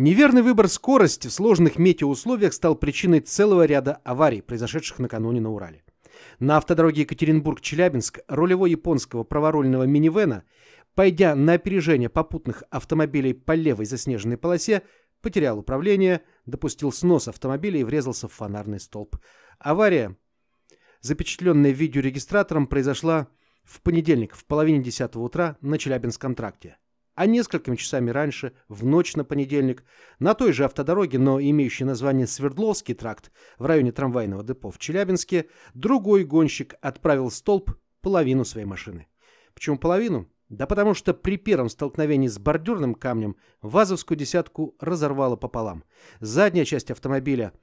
Неверный выбор скорости в сложных метеоусловиях стал причиной целого ряда аварий, произошедших накануне на Урале. На автодороге Екатеринбург-Челябинск рулевой японского праворульного минивэна, пойдя на опережение попутных автомобилей по левой заснеженной полосе, потерял управление, допустил снос автомобиля и врезался в фонарный столб. Авария, запечатленная видеорегистратором, произошла в понедельник в половине десятого утра на Челябинском тракте а несколькими часами раньше, в ночь на понедельник, на той же автодороге, но имеющей название Свердловский тракт, в районе трамвайного депо в Челябинске, другой гонщик отправил столб половину своей машины. Почему половину? Да потому что при первом столкновении с бордюрным камнем ВАЗовскую десятку разорвало пополам. Задняя часть автомобиля –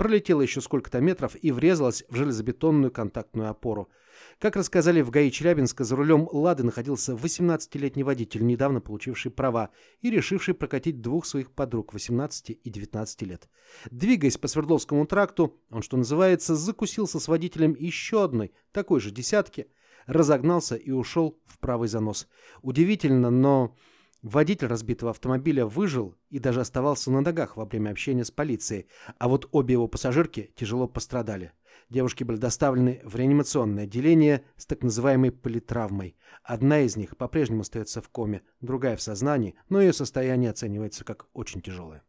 пролетела еще сколько-то метров и врезалась в железобетонную контактную опору. Как рассказали в ГАИ Челябинска, за рулем «Лады» находился 18-летний водитель, недавно получивший права и решивший прокатить двух своих подруг 18 и 19 лет. Двигаясь по Свердловскому тракту, он, что называется, закусился с водителем еще одной, такой же десятки, разогнался и ушел в правый занос. Удивительно, но... Водитель разбитого автомобиля выжил и даже оставался на ногах во время общения с полицией, а вот обе его пассажирки тяжело пострадали. Девушки были доставлены в реанимационное отделение с так называемой политравмой. Одна из них по-прежнему остается в коме, другая в сознании, но ее состояние оценивается как очень тяжелое.